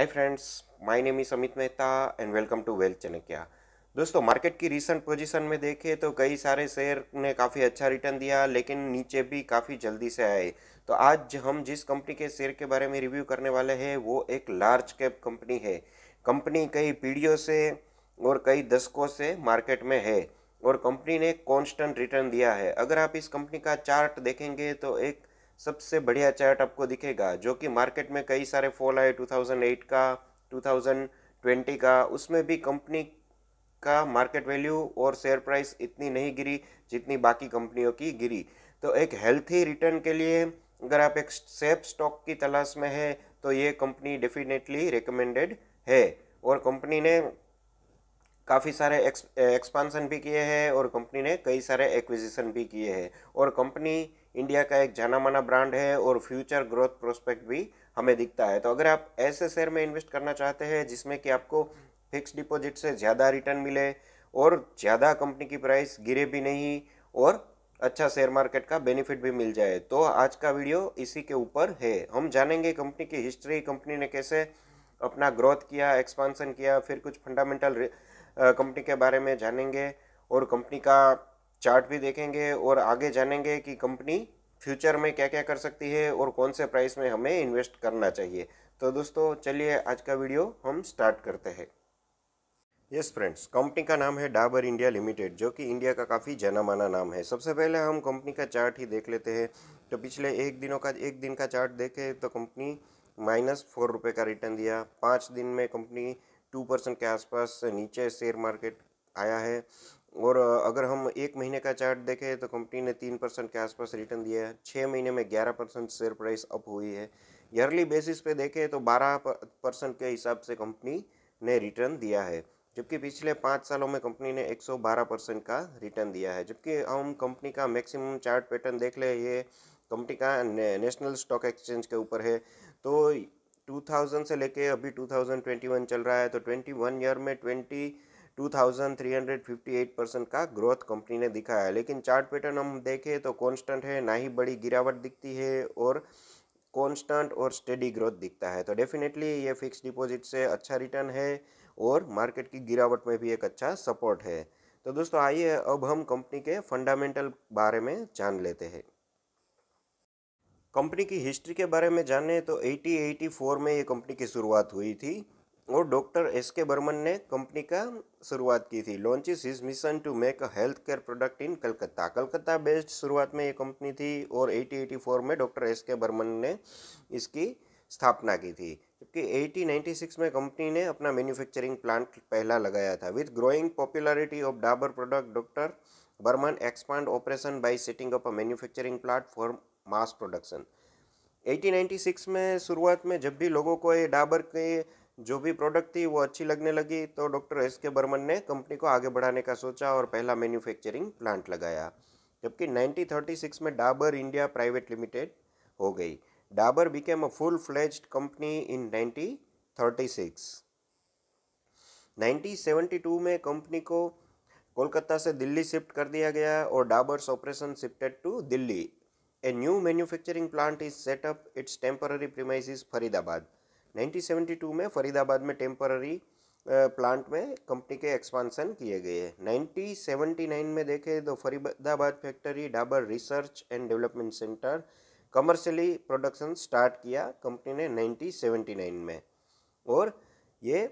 Hi friends my name is Amit Mehta and welcome to wealth Chanakya दोस्तों market की recent position में देखें तो कई सारे शेयर ने काफ़ी अच्छा रिटर्न दिया लेकिन नीचे भी काफ़ी जल्दी से आए तो आज हम जिस कंपनी के शेयर के बारे में रिव्यू करने वाले हैं वो एक लार्ज कैप कंपनी है कंपनी कई पीढ़ियों से और कई दशकों से मार्केट में है और कंपनी ने कॉन्स्टेंट रिटर्न दिया है अगर आप इस कंपनी का चार्ट देखेंगे तो एक सबसे बढ़िया चार्ट आपको दिखेगा जो कि मार्केट में कई सारे फॉल आए 2008 का 2020 का उसमें भी कंपनी का मार्केट वैल्यू और शेयर प्राइस इतनी नहीं गिरी जितनी बाकी कंपनियों की गिरी तो एक हेल्थी रिटर्न के लिए अगर आप एक सेफ स्टॉक की तलाश में है तो ये कंपनी डेफिनेटली रिकमेंडेड है और कंपनी ने काफ़ी सारे एक्सपांसन भी किए हैं और कंपनी ने कई सारे एक्विजिशन भी किए हैं और कंपनी इंडिया का एक जाना माना ब्रांड है और फ्यूचर ग्रोथ प्रोस्पेक्ट भी हमें दिखता है तो अगर आप ऐसे शेयर में इन्वेस्ट करना चाहते हैं जिसमें कि आपको फिक्स डिपॉजिट से ज़्यादा रिटर्न मिले और ज़्यादा कंपनी की प्राइस गिरे भी नहीं और अच्छा शेयर मार्केट का बेनिफिट भी मिल जाए तो आज का वीडियो इसी के ऊपर है हम जानेंगे कंपनी की हिस्ट्री कंपनी ने कैसे अपना ग्रोथ किया एक्सपांसन किया फिर कुछ फंडामेंटल कंपनी के बारे में जानेंगे और कंपनी का चार्ट भी देखेंगे और आगे जानेंगे कि कंपनी फ्यूचर में क्या क्या कर सकती है और कौन से प्राइस में हमें इन्वेस्ट करना चाहिए तो दोस्तों चलिए आज का वीडियो हम स्टार्ट करते हैं यस फ्रेंड्स कंपनी का नाम है डाबर इंडिया लिमिटेड जो कि इंडिया का काफ़ी जाना माना नाम है सबसे पहले हम कंपनी का चार्ट ही देख लेते हैं तो पिछले एक दिनों का एक दिन का चार्ट देखें तो कंपनी माइनस फोर रुपये का रिटर्न दिया पाँच दिन में कंपनी टू परसेंट के आसपास नीचे शेयर मार्केट आया है और अगर हम एक महीने का चार्ट देखें तो कंपनी ने तीन परसेंट के आसपास रिटर्न दिया है छः महीने में ग्यारह परसेंट शेयर प्राइस अप हुई है ईयरली बेसिस पे देखें तो बारह परसेंट के हिसाब से कंपनी ने रिटर्न दिया है जबकि पिछले पाँच सालों में कंपनी ने एक सौ बारह परसेंट का रिटर्न दिया है जबकि हम कंपनी का मैक्सिमम चार्ट पैटर्न देख ले ये कंपनी का ने, नेशनल स्टॉक एक्सचेंज के ऊपर है तो 2000 से लेके अभी 2021 चल रहा है तो 21 ईयर में 20 2,358 परसेंट का ग्रोथ कंपनी ने दिखाया है लेकिन चार्ट पैटर्न हम देखें तो कांस्टेंट है ना ही बड़ी गिरावट दिखती है और कांस्टेंट और स्टेडी ग्रोथ दिखता है तो डेफिनेटली ये फिक्स डिपॉजिट से अच्छा रिटर्न है और मार्केट की गिरावट में भी एक अच्छा सपोर्ट है तो दोस्तों आइए अब हम कंपनी के फंडामेंटल बारे में जान लेते हैं कंपनी की हिस्ट्री के बारे में जाने तो 1884 में ये कंपनी की शुरुआत हुई थी और डॉक्टर एस के बर्मन ने कंपनी का शुरुआत की थी launches his mission to make a health care product in Calcutta Calcutta based शुरुआत में ये कंपनी थी और 1884 में डॉक्टर एस के बर्मन ने इसकी स्थापना की थी जबकि 1896 में कंपनी ने अपना मैन्युफैक्चरिंग प्लांट पहला लगाया था with growing popularity of Dabur product doctor Burman expand operation by setting up a manufacturing plant for mass production 1896 में शुरुआत में जब भी लोगों को ये डाबर के जो भी प्रोडक्ट थी वो अच्छी लगने लगी तो डॉक्टर एस के बर्मन ने कंपनी को आगे बढ़ाने का सोचा और पहला मैन्युफैक्चरिंग प्लांट लगाया जबकि 1936 में डाबर इंडिया प्राइवेट लिमिटेड हो गई Dabur became a full fledged company in 1936 1972 में कंपनी को कोलकाता से दिल्ली शिफ्ट कर दिया गया और Dabur's operation shifted to Delhi a new manufacturing plant is setup its temporary premises Faridabad 1972 में फरीदाबाद में टेम्पररी प्लांट में कंपनी के एक्सपांसन किए गए हैं 1979 में देखें तो Faridabad factory Dabur research and development centre commercially production start किया कंपनी ने 1979 में और ये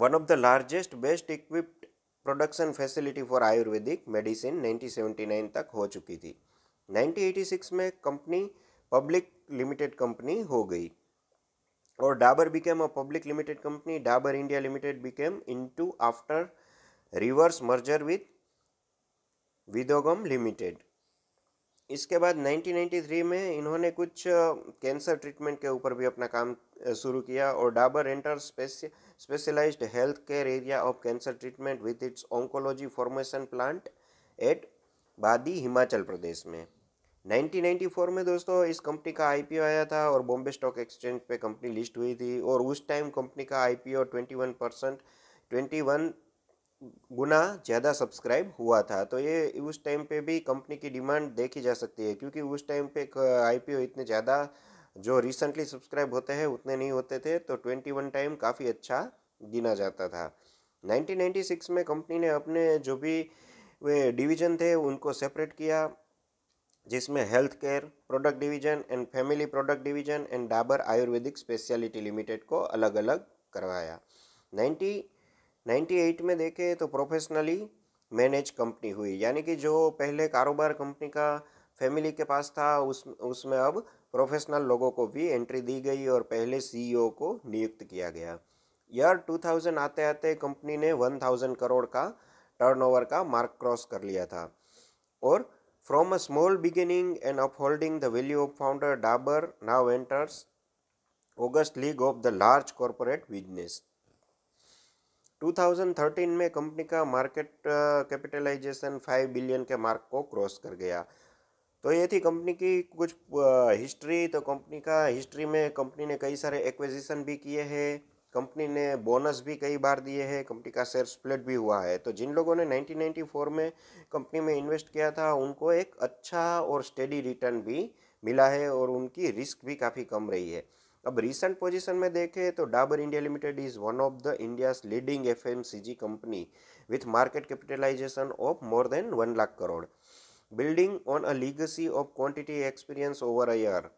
one of the largest best equipped production facility for Ayurvedic medicine 1979 तक हो चुकी थी 1986 में कंपनी पब्लिक लिमिटेड कंपनी हो गई और Dabur became public limited company Dabur Dabur India Limited became into after reverse merger with Vidogum limited इसके बाद 1993 में इन्होंने कुछ कैंसर ट्रीटमेंट के ऊपर भी अपना काम शुरू किया और Dabur enter specialise health care area of cancer treatment with its oncology formation plant at Baddi Himachal प्रदेश में 1994 में दोस्तों इस कंपनी का आईपीओ आया था और बॉम्बे स्टॉक एक्सचेंज पे कंपनी लिस्ट हुई थी और उस टाइम कंपनी का आईपीओ 21 परसेंट ट्वेंटी गुना ज़्यादा सब्सक्राइब हुआ था तो ये उस टाइम पे भी कंपनी की डिमांड देखी जा सकती है क्योंकि उस टाइम पे आईपीओ इतने ज़्यादा जो रिसेंटली सब्सक्राइब होते हैं उतने नहीं होते थे तो ट्वेंटी वन टाइम काफ़ी अच्छा गिना जाता था नाइनटीन में कंपनी ने अपने जो भी डिवीजन थे उनको सेपरेट किया जिसमें health care product division and family product division and Dabur Ayurvedic speciality limited को अलग अलग करवाया नाइन्टी एट में देखें तो प्रोफेशनली मैनेज कंपनी हुई यानी कि जो पहले कारोबार कंपनी का फैमिली के पास था उस उसमें अब प्रोफेशनल लोगों को भी एंट्री दी गई और पहले सीईओ e को नियुक्त किया गया ईयर 2000 आते आते कंपनी ने 1000 करोड़ का टर्नओवर का मार्क क्रॉस कर लिया था और From a small beginning and upholding the value of founder Dabur now enters August League of the Large Corporate Business 2013 में कंपनी का मार्केट कैपिटलाइजेशन 5 बिलियन के मार्क को क्रॉस कर गया तो ये थी कंपनी की कुछ हिस्ट्री तो कंपनी का हिस्ट्री में कंपनी ने कई सारे एक्विजिशन भी किए हैं कंपनी ने बोनस भी कई बार दिए हैं कंपनी का शेयर स्प्लिट भी हुआ है तो जिन लोगों ने 1994 में कंपनी में इन्वेस्ट किया था उनको एक अच्छा और स्टेडी रिटर्न भी मिला है और उनकी रिस्क भी काफ़ी कम रही है अब रिसेंट पोजीशन में देखें तो Dabur India limited is one of the India's leading F company with market capitalisation of more than one lakh crore building on a legacy of quantity experience over a year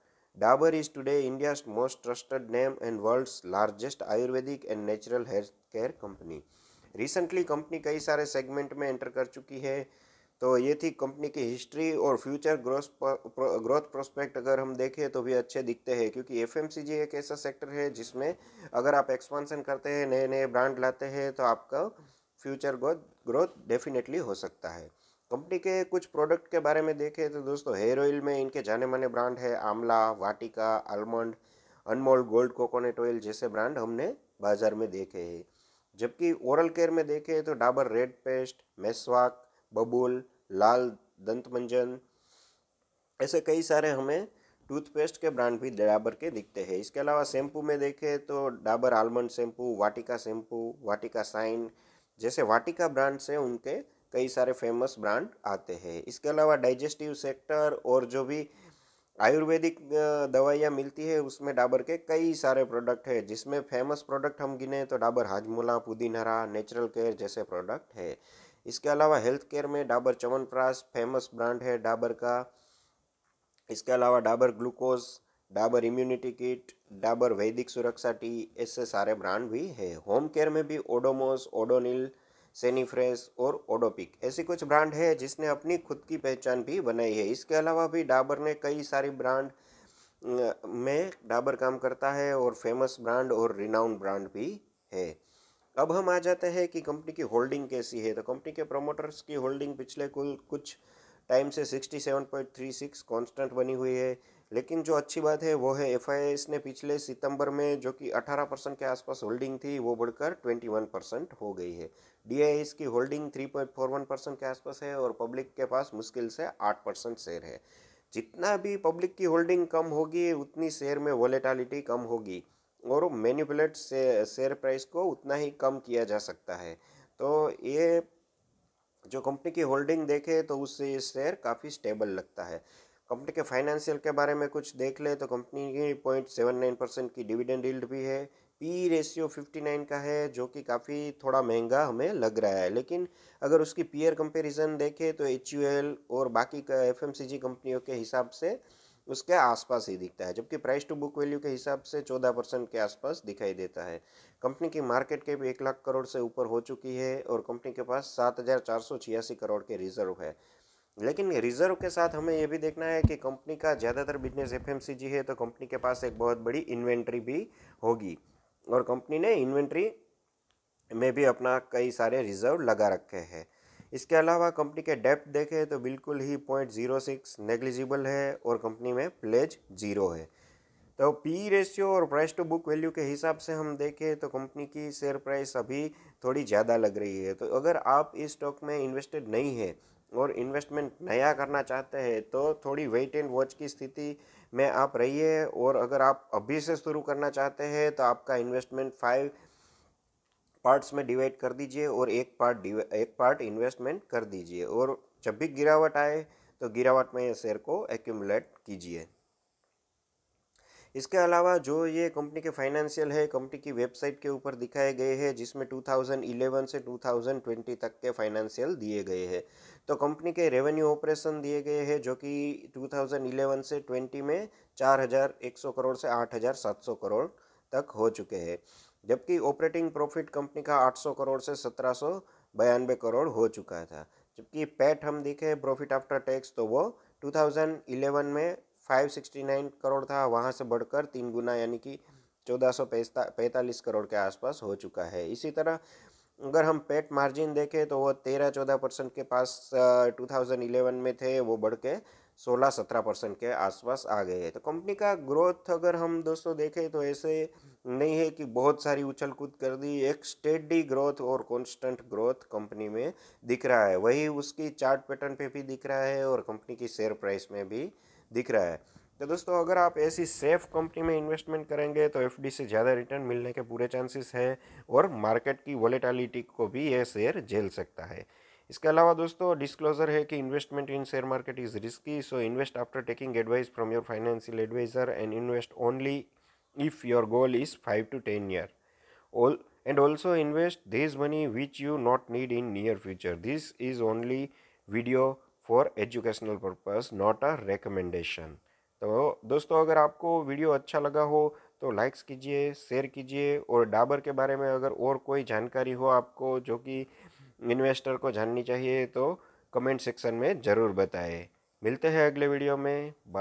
Dabur is today India's most trusted name and world's largest Ayurvedic and natural health care company. Recently company कई सारे segment में enter कर चुकी है तो ये थी company की हिस्ट्री और फ्यूचर ग्रोथ ग्रोथ प्रोस्पेक्ट अगर हम देखें तो भी अच्छे दिखते हैं क्योंकि एफ एक ऐसा सेक्टर है जिसमें अगर आप एक्सपांसन करते हैं नए नए ब्रांड लाते हैं तो आपका फ्यूचर ग्रोथ ग्रोथ डेफिनेटली हो सकता है कंपनी के कुछ प्रोडक्ट के बारे में देखें तो दोस्तों हेयर ऑयल में इनके जाने माने ब्रांड है Amla Vatika almond Anmol gold coconut oil जैसे ब्रांड हमने बाज़ार में देखे हैं जबकि ओरल केयर में देखें तो डाबर रेड पेस्ट मेसवाक बबूल लाल दंतमंजन ऐसे कई सारे हमें टूथपेस्ट के ब्रांड भी डाबर के दिखते हैं इसके अलावा शैम्पू में देखें तो Dabur almond shampoo Vatika shampoo Vatika shine जैसे वाटिका ब्रांड से उनके कई सारे फेमस ब्रांड आते हैं इसके अलावा डाइजेस्टिव सेक्टर और जो भी आयुर्वेदिक दवाइयाँ मिलती है उसमें डाबर के कई सारे प्रोडक्ट है जिसमें फेमस प्रोडक्ट हम गिने तो डाबर हाजमूला पुदीन हरा नेचुरल केयर जैसे प्रोडक्ट है इसके अलावा हेल्थ केयर में डाबर चवनप्राश फेमस ब्रांड है डाबर का इसके अलावा Dabur glucose Dabur immunity kit Dabur Vedic Suraksha T ऐसे सारे ब्रांड भी है होम केयर में भी ओडोमोस ओडोनिल सेनीफ्रेश और ओडोपिक ऐसी कुछ ब्रांड है जिसने अपनी खुद की पहचान भी बनाई है इसके अलावा भी डाबर ने कई सारी ब्रांड में डाबर काम करता है और फेमस ब्रांड और रिनाउंड ब्रांड भी है अब हम आ जाते हैं कि कंपनी की होल्डिंग कैसी है तो कंपनी के प्रोमोटर्स की होल्डिंग पिछले कुल कुछ टाइम से sixty seven point six constant बनी हुई है लेकिन जो अच्छी बात है वो है एफ ने पिछले सितंबर में जो कि 18 परसेंट के आसपास होल्डिंग थी वो बढ़कर 21 परसेंट हो गई है डी की होल्डिंग 3.41 परसेंट के आसपास है और पब्लिक के पास मुश्किल से 8 परसेंट शेयर है जितना भी पब्लिक की होल्डिंग कम होगी उतनी शेयर में वॉलेटालिटी कम होगी और मैन्यूपलेट से शेयर प्राइस को उतना ही कम किया जा सकता है तो ये जो कंपनी की होल्डिंग देखे तो उससे ये शेयर काफ़ी स्टेबल लगता है कंपनी के फाइनेंशियल के बारे में कुछ देख ले तो कंपनी की पॉइंट सेवन नाइन परसेंट की डिविडेंड यील्ड भी है पी रेशियो फिफ्टी नाइन का है जो कि काफ़ी थोड़ा महंगा हमें लग रहा है लेकिन अगर उसकी पीयर कंपैरिजन देखें तो एच और बाकी एफ कंपनियों के हिसाब से उसके आसपास ही दिखता है जबकि प्राइस टू बुक वैल्यू के हिसाब से चौदह परसेंट के आसपास दिखाई देता है कंपनी की मार्केट कैप एक लाख करोड़ से ऊपर हो चुकी है और कंपनी के पास सात हज़ार चार सौ छियासी करोड़ के रिजर्व है लेकिन रिजर्व के साथ हमें यह भी देखना है कि कंपनी का ज़्यादातर बिजनेस एफ है तो कंपनी के पास एक बहुत बड़ी इन्वेंट्री भी होगी और कंपनी ने इन्वेंट्री में भी अपना कई सारे रिजर्व लगा रखे हैं इसके अलावा कंपनी के डेप्थ देखें तो बिल्कुल ही पॉइंट जीरो सिक्स नेग्लिजिबल है और कंपनी में प्लेज जीरो है तो पी रेशियो और प्राइस टू बुक वैल्यू के हिसाब से हम देखें तो कंपनी की शेयर प्राइस अभी थोड़ी ज़्यादा लग रही है तो अगर आप इस स्टॉक में इन्वेस्टेड नहीं है और इन्वेस्टमेंट नया करना चाहते हैं तो थोड़ी वेट एंड वॉच की स्थिति में आप रहिए और अगर आप अभी से शुरू करना चाहते हैं तो आपका इन्वेस्टमेंट फाइव पार्ट्स में डिवाइड कर दीजिए और एक पार्ट एक पार्ट इन्वेस्टमेंट कर दीजिए और जब भी गिरावट आए तो गिरावट में शेयर को एक्यूमुलेट कीजिए इसके अलावा जो ये कंपनी के फाइनेंशियल है कंपनी की वेबसाइट के ऊपर दिखाए गए हैं जिसमें 2011 से 2020 तक के फाइनेंशियल दिए गए हैं तो कंपनी के रेवेन्यू ऑपरेशन दिए गए हैं जो कि 2011 से 20 में 4,100 करोड़ से 8,700 करोड़ तक हो चुके हैं जबकि ऑपरेटिंग प्रॉफिट कंपनी का 800 करोड़ से सत्रह करोड़ हो चुका था जबकि पैट हम देखें प्रॉफिट आफ्टर टैक्स तो वो 2011 में 569 करोड़ था वहाँ से बढ़कर तीन गुना यानी कि चौदह सौ पैंतालीस करोड़ के आसपास हो चुका है इसी तरह अगर हम पेट मार्जिन देखें तो वो तेरह चौदह परसेंट के पास टू थाउजेंड इलेवन में थे वो बढ़ के सोलह सत्रह परसेंट के आसपास आ गए हैं तो कंपनी का ग्रोथ अगर हम दोस्तों देखें तो ऐसे नहीं है कि बहुत सारी उछल कूद कर दी एक स्टेडी ग्रोथ और कांस्टेंट ग्रोथ कंपनी में दिख रहा है वही उसकी चार्ट पैटर्न पे भी दिख रहा है और कंपनी की शेयर प्राइस में भी दिख रहा है तो दोस्तों अगर आप ऐसी सेफ कंपनी में इन्वेस्टमेंट करेंगे तो एफ से ज़्यादा रिटर्न मिलने के पूरे चांसेस है और मार्केट की वॉलेटालिटी को भी यह शेयर झेल सकता है इसके अलावा दोस्तों डिस्क्लोजर है कि investment in share market is risky so invest after taking advice from your financial adviser and invest only if your goal is five to ten year all and also invest this money which you not need in near future this is only video for educational purpose not a recommendation तो दोस्तों अगर आपको video अच्छा लगा हो तो likes कीजिए share कीजिए और डाबर के बारे में अगर और कोई जानकारी हो आपको जो कि इन्वेस्टर को जाननी चाहिए तो कमेंट सेक्शन में ज़रूर बताएं मिलते हैं अगले वीडियो में